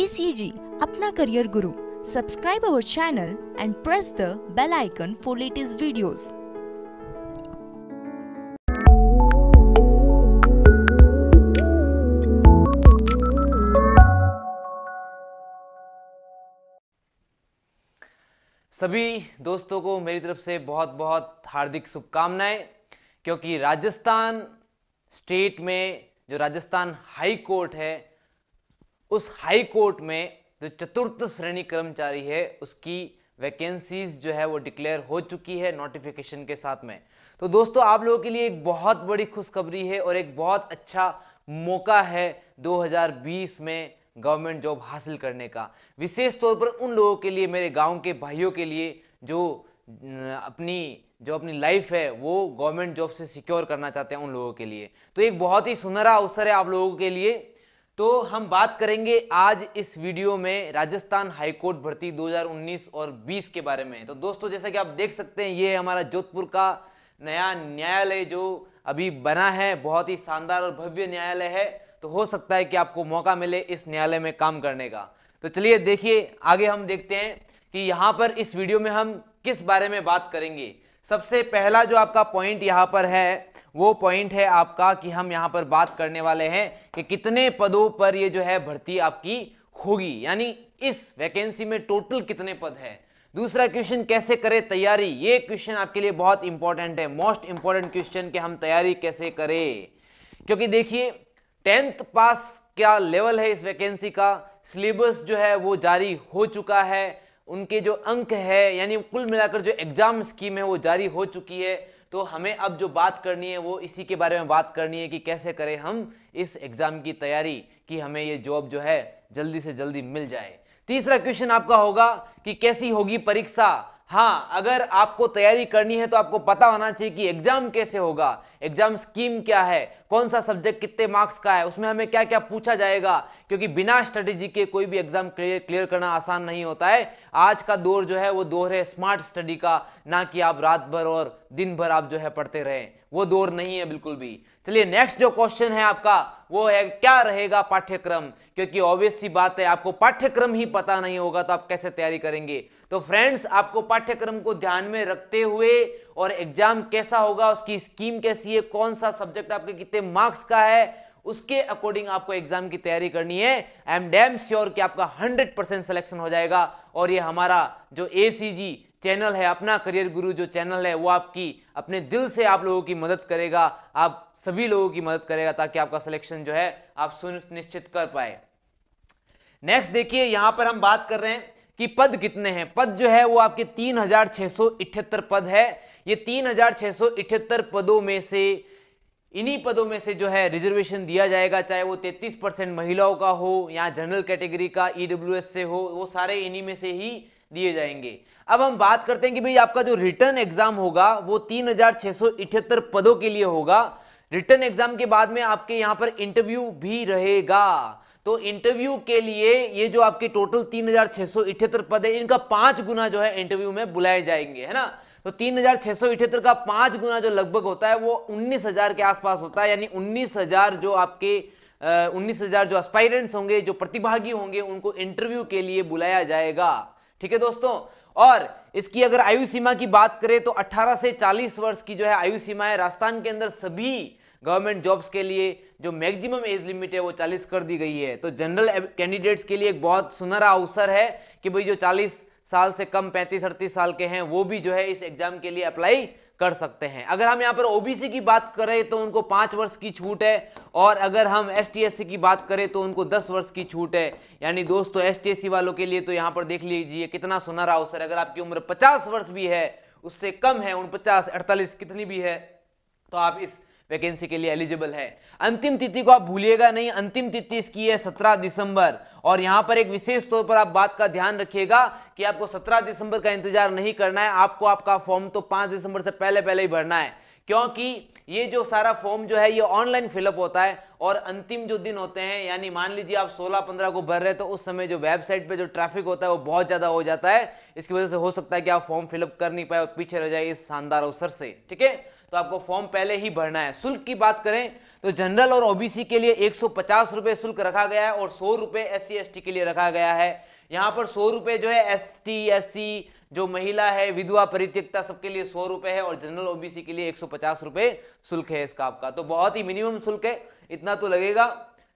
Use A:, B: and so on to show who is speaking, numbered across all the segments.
A: ACG, Apna career Guru. Subscribe our channel and press the bell icon for latest videos. सभी दोस्तों को मेरी तरफ से बहुत बहुत हार्दिक शुभकामनाएं क्योंकि राजस्थान स्टेट में जो राजस्थान हाई कोर्ट है उस हाई कोर्ट में जो चतुर्थ श्रेणी कर्मचारी है उसकी वैकेंसीज जो है वो डिक्लेयर हो चुकी है नोटिफिकेशन के साथ में तो दोस्तों आप लोगों के लिए एक बहुत बड़ी खुशखबरी है और एक बहुत अच्छा मौका है 2020 में गवर्नमेंट जॉब हासिल करने का विशेष तौर पर उन लोगों के लिए मेरे गांव के भाइयों के लिए जो अपनी जो अपनी लाइफ है वो गवर्नमेंट जॉब से सिक्योर करना चाहते हैं उन लोगों के लिए तो एक बहुत ही सुनहरा अवसर है आप लोगों के लिए तो हम बात करेंगे आज इस वीडियो में राजस्थान हाईकोर्ट भर्ती 2019 और 20 के बारे में तो दोस्तों जैसा कि आप देख सकते हैं ये हमारा जोधपुर का नया न्यायालय जो अभी बना है बहुत ही शानदार और भव्य न्यायालय है तो हो सकता है कि आपको मौका मिले इस न्यायालय में काम करने का तो चलिए देखिए आगे हम देखते हैं कि यहाँ पर इस वीडियो में हम किस बारे में बात करेंगे सबसे पहला जो आपका पॉइंट यहां पर है वो पॉइंट है आपका कि हम यहां पर बात करने वाले हैं कि कितने पदों पर ये जो है भर्ती आपकी होगी यानी इस वैकेंसी में टोटल कितने पद है दूसरा क्वेश्चन कैसे करें तैयारी ये क्वेश्चन आपके लिए बहुत इंपॉर्टेंट है मोस्ट इंपॉर्टेंट क्वेश्चन के हम तैयारी कैसे करें क्योंकि देखिए टेंथ पास क्या लेवल है इस वैकेंसी का सिलेबस जो है वो जारी हो चुका है उनके जो अंक है यानी कुल मिलाकर जो एग्ज़ाम स्कीम है वो जारी हो चुकी है तो हमें अब जो बात करनी है वो इसी के बारे में बात करनी है कि कैसे करें हम इस एग्ज़ाम की तैयारी कि हमें ये जॉब जो है जल्दी से जल्दी मिल जाए तीसरा क्वेश्चन आपका होगा कि कैसी होगी परीक्षा हाँ अगर आपको तैयारी करनी है तो आपको पता होना चाहिए कि एग्जाम कैसे होगा एग्जाम स्कीम क्या है कौन सा सब्जेक्ट कितने मार्क्स का है उसमें हमें क्या क्या पूछा जाएगा क्योंकि बिना स्ट्रेटेजी के कोई भी एग्जाम क्लियर क्लियर करना आसान नहीं होता है आज का दौर जो है वो दौर है स्मार्ट स्टडी का ना कि आप रात भर और दिन भर आप जो है पढ़ते रहे वो दौर नहीं है बिल्कुल भी चलिए नेक्स्ट जो क्वेश्चन है आपका वो है क्या रहेगा पाठ्यक्रम क्योंकि ऑब्वियस सी बात है आपको पाठ्यक्रम ही पता नहीं होगा तो आप कैसे तैयारी करेंगे तो फ्रेंड्स आपको पाठ्यक्रम को ध्यान में रखते हुए और एग्जाम कैसा होगा उसकी स्कीम कैसी है कौन सा सब्जेक्ट आपके कितने मार्क्स का है उसके अकॉर्डिंग आपको एग्जाम की तैयारी करनी है आई एम डैम श्योर कि आपका 100 परसेंट सिलेक्शन हो जाएगा और ये हमारा जो ए चैनल है अपना करियर गुरु जो चैनल है वो आपकी अपने दिल से आप लोगों की मदद करेगा आप सभी लोगों की मदद करेगा ताकि आपका सिलेक्शन जो है आप सुनिश्चित कर पाए नेक्स्ट देखिए यहां पर हम बात कर रहे हैं कि पद कितने हैं पद जो है वो आपके तीन हजार छह सौ इटहत्तर पद है ये तीन हजार छह सौ इठहत्तर पदों में से इन्हीं पदों में से जो है रिजर्वेशन दिया जाएगा चाहे वो 33 परसेंट महिलाओं का हो या जनरल कैटेगरी का ई e से हो वो सारे इन्हीं में से ही दिए जाएंगे अब हम बात करते हैं कि भाई आपका जो रिटर्न एग्जाम होगा वो तीन पदों के लिए होगा रिटर्न एग्जाम के बाद में आपके यहाँ पर इंटरव्यू भी रहेगा तो इंटरव्यू के लिए ये जो आपके टोटल तीन हजार छह सौ इठहत्तर पद है इनका पांच गुना जो है इंटरव्यू में बुलाए जाएंगे है ना तो तीन हजार छह सौ का पांच गुना जो लगभग होता है वो उन्नीस हजार के आसपास होता है यानी उन्नीस हजार जो आपके उन्नीस हजार जो एस्पायरेंट्स होंगे जो प्रतिभागी होंगे उनको इंटरव्यू के लिए बुलाया जाएगा ठीक है दोस्तों और इसकी अगर आयु सीमा की बात करें तो 18 से 40 वर्ष की जो है आयु सीमा है राजस्थान के अंदर सभी गवर्नमेंट जॉब्स के लिए जो मैक्सिमम एज लिमिट है वो 40 कर दी गई है तो जनरल कैंडिडेट्स के लिए एक बहुत सुनहरा अवसर है कि भाई जो 40 साल से कम 35 अड़तीस साल के हैं वो भी जो है इस एग्जाम के लिए अप्लाई कर सकते हैं अगर हम यहाँ पर ओबीसी की बात करें तो उनको पाँच वर्ष की छूट है और अगर हम एस की बात करें तो उनको दस वर्ष की छूट है यानी दोस्तों एस वालों के लिए तो यहाँ पर देख लीजिए कितना सुनहरा अवसर अगर आपकी उम्र पचास वर्ष भी है उससे कम है उन पचास अड़तालीस कितनी भी है तो आप इस वैकेंसी के लिए एलिजिबल है अंतिम तिथि को आप भूलिएगा नहीं अंतिम तिथि इसकी है सत्रह दिसंबर और यहां पर एक विशेष तौर पर आप बात का ध्यान रखिएगा कि आपको सत्रह दिसंबर का इंतजार नहीं करना है आपको आपका फॉर्म तो पांच दिसंबर से पहले पहले ही भरना है क्योंकि ये जो सारा फॉर्म जो है ये ऑनलाइन फिलअप होता है और अंतिम जो दिन होते हैं यानी मान लीजिए आप 16-15 को भर रहे हैं तो उस समय जो वेबसाइट पे जो ट्रैफिक होता है वो बहुत ज़्यादा हो जाता है इसकी वजह से हो सकता है कि आप फॉर्म फिलअप कर नहीं पाए और पीछे रह जाए इस शानदार अवसर से ठीक है तो आपको फॉर्म पहले ही भरना है शुल्क की बात करें तो जनरल और ओबीसी के लिए एक सौ शुल्क रखा गया है और सौ रुपए एस सी के लिए रखा गया है यहाँ पर सौ रुपए जो है एस टी जो महिला है विधवा परित्यक्ता सबके लिए सौ रुपए है और जनरल ओबीसी के लिए एक सौ शुल्क है इसका आपका तो बहुत ही मिनिमम शुल्क है इतना तो लगेगा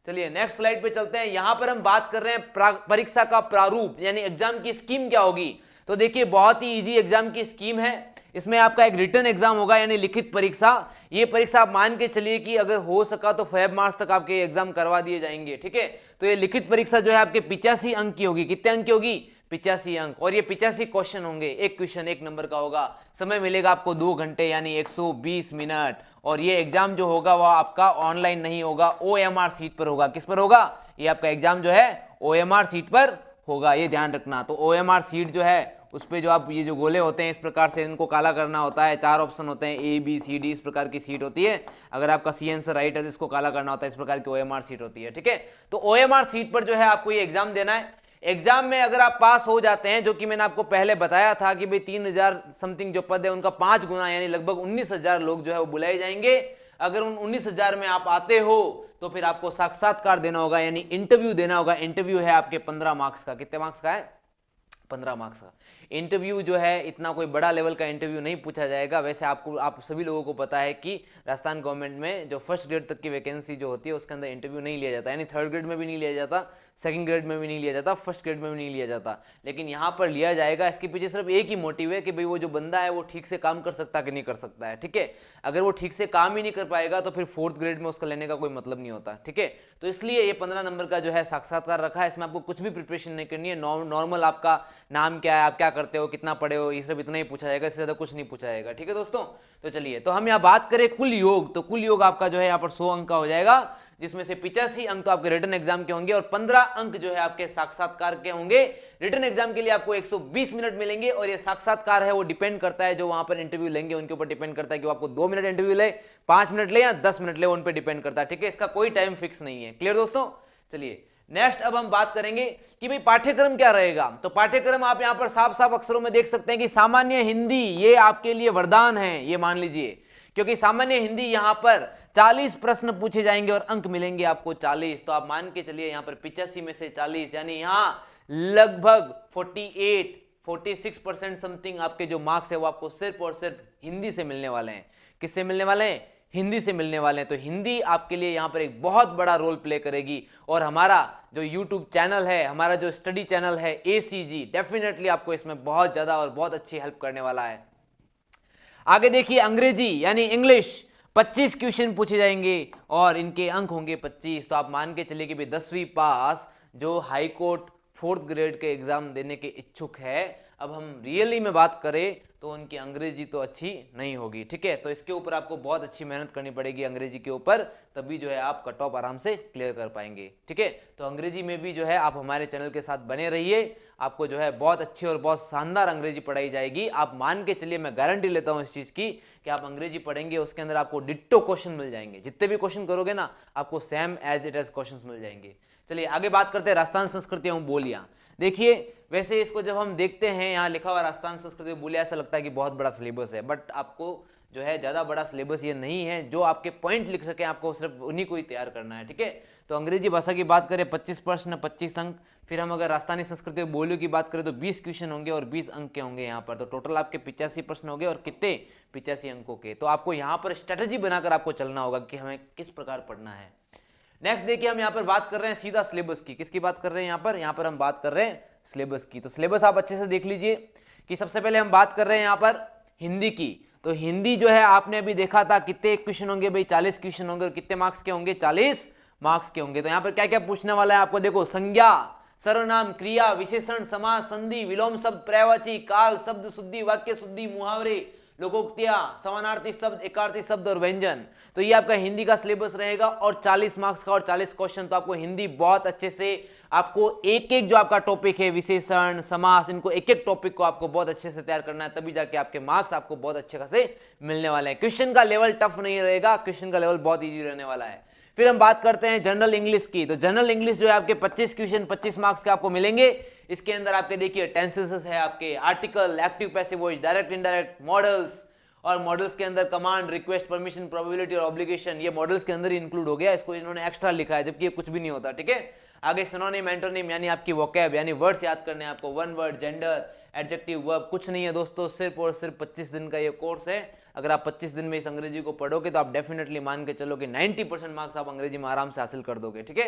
A: चलिए नेक्स्ट स्लाइड पे चलते हैं यहां पर हम बात कर रहे हैं परीक्षा का प्रारूप यानी एग्जाम की स्कीम क्या होगी तो देखिए बहुत ही इजी एग्जाम की स्कीम है इसमें आपका एक रिटर्न एग्जाम होगा यानी लिखित परीक्षा ये परीक्षा आप मान के चलिए कि अगर हो सका तो फेब मार्च तक आपके एग्जाम करवा दिए जाएंगे ठीक है तो ये लिखित परीक्षा जो है आपके पिचासी अंक की होगी कितने अंक की होगी पिचासी अंक और ये पिचासी क्वेश्चन होंगे एक क्वेश्चन एक नंबर का होगा समय मिलेगा आपको दो घंटे यानी 120 मिनट और ये एग्जाम जो होगा वह आपका ऑनलाइन नहीं होगा ओ एम आर सीट पर होगा किस पर होगा ये आपका एग्जाम जो है ओ एम आर सीट पर होगा ये ध्यान रखना तो ओ एम सीट जो है उस पर जो आप ये जो गोले होते हैं इस प्रकार से इनको काला करना होता है चार ऑप्शन होते हैं ए बी सी डी इस प्रकार की सीट होती है अगर आपका सी एंसर राइट है तो इसको काला करना होता है इस प्रकार की ओ सीट होती है ठीक है तो ओ सीट पर जो है आपको ये एग्जाम देना है एग्जाम में अगर आप पास हो जाते हैं जो कि मैंने आपको पहले बताया था कि भाई तीन हजार समथिंग जो पद है उनका पांच गुना यानी लगभग उन्नीस हजार लोग जो है वो बुलाए जाएंगे अगर उन उन्नीस हजार में आप आते हो तो फिर आपको साक्षात्कार देना होगा यानी इंटरव्यू देना होगा इंटरव्यू है आपके पंद्रह मार्क्स का कितने मार्क्स का है पंद्रह मार्क्स का इंटरव्यू जो है इतना कोई बड़ा लेवल का इंटरव्यू नहीं पूछा जाएगा वैसे आपको आप सभी लोगों को पता है कि राजस्थान गवर्नमेंट में जो फर्स्ट ग्रेड तक की वैकेंसी जो होती है उसके अंदर इंटरव्यू नहीं लिया जाता यानी थर्ड ग्रेड में भी नहीं लिया जाता सेकेंड ग्रेड में भी नहीं लिया जाता फर्स्ट ग्रेड में भी नहीं लिया जाता लेकिन यहाँ पर लिया जाएगा इसके पीछे सिर्फ एक ही मोटिव है कि भाई वो जो बंदा है वो ठीक से काम कर सकता कि नहीं कर सकता है ठीक है अगर वो ठीक से काम ही नहीं कर पाएगा तो फिर फोर्थ ग्रेड में उसका लेने का कोई मतलब नहीं होता ठीक है तो इसलिए ये पंद्रह नंबर का जो है साक्षात्कार रखा है इसमें आपको कुछ भी प्रिपरेशन नहीं करनी है नॉर्मल आपका नाम क्या है आप क्या कर करते हो कितना पढ़े हो ये सब इतना ही पूछा जाएगा इससे ज़्यादा कुछ नहीं पूछा जाएगा ठीक है दोस्तों तो चलिए तो हम यहाँ बात करें कुल योग तो कुल योग आपका जो है यहाँ पर सौ अंक का हो जाएगा जिसमें से पिचासी अंक आपके रिटर्न एग्जाम के होंगे और पंद्रह अंक जो है आपके साक्षात्कार के होंगे रिटर्न एग्जाम के लिए आपको 120 मिनट मिलेंगे और ये साक्षात्कार है वो डिपेंड करता है जो वहां पर इंटरव्यू लेंगे उनके ऊपर डिपेंड करता है कि वो आपको दो मिनट इंटरव्यू ले पांच मिनट ले या दस मिनट ले उन पर डिपेंड करता है ठीक है इसका कोई टाइम फिक्स नहीं है क्लियर दोस्तों चलिए नेक्स्ट अब हम बात करेंगे कि भाई पाठ्यक्रम क्या रहेगा तो पाठ्यक्रम आप यहाँ पर साफ साफ अक्षरों में देख सकते हैं कि सामान्य हिंदी ये आपके लिए वरदान है ये मान लीजिए क्योंकि सामान्य हिंदी यहाँ पर 40 प्रश्न पूछे जाएंगे और अंक मिलेंगे आपको 40 तो आप मान के चलिए यहां पर पिचासी में से 40 यानी यहां लगभग 48 46 परसेंट समथिंग आपके जो मार्क्स है वो आपको सिर्फ और सिर्फ हिंदी से मिलने वाले हैं किससे मिलने वाले हैं हिंदी से मिलने वाले हैं तो हिंदी आपके लिए यहाँ पर एक बहुत बड़ा रोल प्ले करेगी और हमारा जो यूट्यूब चैनल है हमारा जो स्टडी चैनल है ए डेफिनेटली आपको इसमें बहुत ज़्यादा और बहुत अच्छी हेल्प करने वाला है आगे देखिए अंग्रेजी यानी इंग्लिश 25 क्वेश्चन पूछे जाएंगे और इनके अंक होंगे 25 तो आप मान के चलिए कि भाई दसवीं पास जो हाई कोर्ट फोर्थ ग्रेड के एग्जाम देने के इच्छुक है अब हम रियली में बात करें तो उनकी अंग्रेजी तो अच्छी नहीं होगी ठीक है तो इसके ऊपर आपको बहुत अच्छी मेहनत करनी पड़ेगी अंग्रेजी के ऊपर तभी जो है आप कट ऑफ आराम से क्लियर कर पाएंगे ठीक है तो अंग्रेजी में भी जो है आप हमारे चैनल के साथ बने रहिए आपको जो है बहुत अच्छी और बहुत शानदार अंग्रेजी पढ़ाई जाएगी आप मान के चलिए मैं गारंटी लेता हूँ इस चीज़ की कि आप अंग्रेजी पढ़ेंगे उसके अंदर आपको डिट्टो क्वेश्चन मिल जाएंगे जितने भी क्वेश्चन करोगे ना आपको same as it as question मिल जाएंगे चलिए आगे बात करते हैं राजस्थान संस्कृति एवं बोलियाँ देखिए वैसे इसको जब हम देखते हैं यहाँ लिखा हुआ राजस्थान संस्कृति बोले ऐसा लगता है कि बहुत बड़ा सिलेबस है बट आपको जो है ज़्यादा बड़ा सिलेबस ये नहीं है जो आपके पॉइंट लिख सके आपको सिर्फ उन्हीं को ही तैयार करना है ठीक है तो अंग्रेजी भाषा की बात करें 25 प्रश्न 25 अंक फिर हम अगर राजस्थानी संस्कृति बोलियों की बात करें तो 20 क्वेश्चन होंगे और 20 अंक के होंगे यहाँ पर तो टोटल आपके पिचासी प्रश्न होंगे और कितने पिचासी अंकों के तो आपको यहाँ पर स्ट्रेटजी बनाकर आपको चलना होगा कि हमें किस प्रकार पढ़ना है नेक्स्ट देखिए हम यहाँ पर बात कर रहे हैं सीधा सिलेबस की किसकी बात कर रहे हैं यहाँ पर यहाँ पर हम बात कर रहे हैं सिलेबस की तो सिलेबस आप अच्छे से देख लीजिए कि सबसे पहले हम बात कर रहे हैं यहाँ पर हिंदी की तो हिंदी जो है आपने अभी देखा था कितने क्वेश्चन होंगे भाई चालीस क्वेश्चन होंगे कितने मार्क्स के होंगे चालीस मार्क्स के होंगे तो यहाँ पर क्या क्या पूछने वाला है आपको देखो संज्ञा सर्वनाम क्रिया विशेषण समास संधि विलोम शब्द प्रयवाची काल शब्द शुद्धि वाक्य शुद्धि मुहावरे लोकोक्तिया समानार्थी शब्द एकार्थी शब्द और व्यंजन तो ये आपका हिंदी का सिलेबस रहेगा और 40 मार्क्स का और 40 क्वेश्चन तो आपको हिंदी बहुत अच्छे से आपको एक एक जो आपका टॉपिक है विशेषण समास इनको एक एक टॉपिक को आपको बहुत अच्छे से तैयार करना है तभी जाके आपके मार्क्स आपको बहुत अच्छे खासे मिलने वाले हैं क्वेश्चन का लेवल टफ नहीं रहेगा क्वेश्चन का लेवल बहुत ईजी रहने वाला है फिर हम बात करते हैं जनरल इंग्लिश की तो जनरल इंग्लिश जो है आपके 25 क्वेश्चन 25 मार्क्स के आपको मिलेंगे इसके अंदर आपके देखिए टेंसेस है आपके article active passive voice direct indirect modals और मॉडल्स के अंदर कमांड रिक्वेस्ट परमिशन प्रोबेबिलिटी और ऑब्लिगेशन ये मॉडल्स के अंदर इंक्लूड हो गया इसको इन्होंने एक्स्ट्रा लिखा है जबकि ये कुछ भी नहीं होता ठीक है आगे सिनोनिम एंटोनिम यानी आपकी वोकैब यानी वर्ड्स याद करने हैं आपको one word gender adjective verb कुछ नहीं है दोस्तों सिर्फ और सिर्फ 25 दिन का ये कोर्स है अगर आप 25 दिन में इस अंग्रेजी को पढ़ोगे तो आप डेफिनेटली मान के चलोगे 90 परसेंट मार्क्स आप अंग्रेजी में आराम से हासिल कर दोगे ठीक है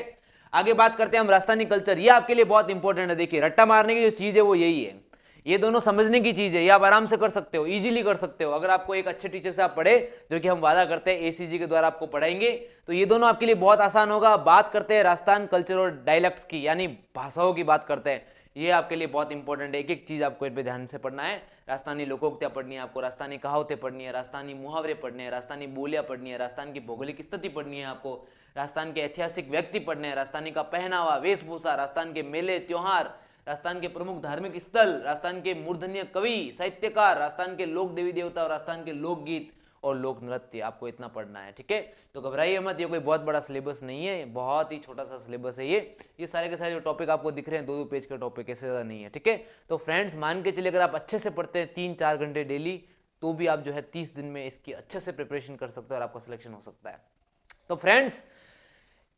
A: आगे बात करते हैं हम राजस्थानी कल्चर ये आपके लिए बहुत इंपॉर्टेंट है देखिए रट्टा मारने की जो चीज़ है वो यही है ये दोनों समझने की चीज़ है ये आप आराम से कर सकते हो इजीली कर सकते हो अगर आपको एक अच्छे टीचर से आप पढ़े जो कि हम वादा करते हैं एसीजी के द्वारा आपको पढ़ाएंगे तो ये दोनों आपके लिए बहुत आसान होगा बात करते हैं राजस्थान कल्चर और डायलैक्ट्स की यानी भाषाओं की बात करते हैं ये आपके लिए बहुत इंपॉर्टेंट है एक एक चीज़ आपको इस पर ध्यान से पढ़ना है राजस्थानी लोकोक्तियाँ पढ़नी है आपको राजस्थानी कहावतें पढ़नी है राजस्थानी मुहावरे पढ़ने हैं राजस्थानी बोलियाँ पढ़नी है राजस्थान की भौगोलिक स्थिति पढ़नी है आपको राजस्थान के ऐतिहासिक व्यक्ति पढ़ने हैं राजस्थानी का पहनावा वेशभूषा राजस्थान के मेले त्यौहार राजस्थान के प्रमुख धार्मिक स्थल राजस्थान के मूर्धन्य कवि साहित्यकार राजस्थान के लोक देवी देवता और राजस्थान के लोकगीत और लोक नृत्य आपको इतना पढ़ना है ठीक है तो घबराइए मत ये कोई बहुत बड़ा सिलेबस नहीं है बहुत ही छोटा सा सिलेबस है ये ये सारे के सारे जो टॉपिक आपको दिख रहे हैं दो दो पेज के टॉपिक ऐसे ज़्यादा नहीं है ठीक है तो फ्रेंड्स मान के चलिए अगर आप अच्छे से पढ़ते हैं तीन चार घंटे डेली तो भी आप जो है तीस दिन में इसकी अच्छे से प्रिपरेशन कर सकते हो और आपका सिलेक्शन हो सकता है तो फ्रेंड्स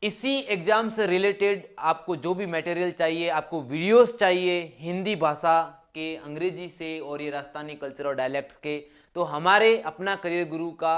A: इसी एग्जाम से रिलेटेड आपको जो भी मटेरियल चाहिए आपको वीडियोस चाहिए हिंदी भाषा के अंग्रेजी से और ये राजस्थानी कल्चर और डायलैक्ट्स के तो हमारे अपना करियर गुरु का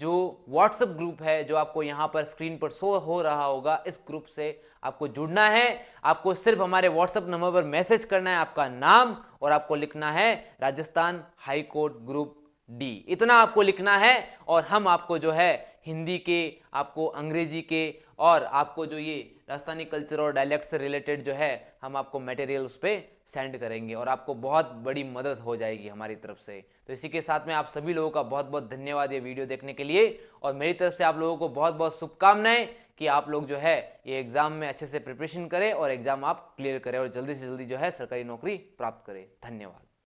A: जो व्हाट्सएप ग्रुप है जो आपको यहाँ पर स्क्रीन पर शो हो रहा होगा इस ग्रुप से आपको जुड़ना है आपको सिर्फ हमारे व्हाट्सएप नंबर पर मैसेज करना है आपका नाम और आपको लिखना है Rajasthan high court group D इतना आपको लिखना है और हम आपको जो है हिंदी के आपको अंग्रेजी के और आपको जो ये राजस्थानी कल्चर और डायलैक्ट से रिलेटेड जो है हम आपको मटेरियल उस पर सेंड करेंगे और आपको बहुत बड़ी मदद हो जाएगी हमारी तरफ से तो इसी के साथ में आप सभी लोगों का बहुत बहुत धन्यवाद ये वीडियो देखने के लिए और मेरी तरफ से आप लोगों को बहुत बहुत शुभकामनाएं कि आप लोग जो है ये एग्ज़ाम में अच्छे से प्रिपरेशन करें और एग्ज़ाम आप क्लियर करें और जल्दी से जल्दी जो है सरकारी नौकरी प्राप्त करें धन्यवाद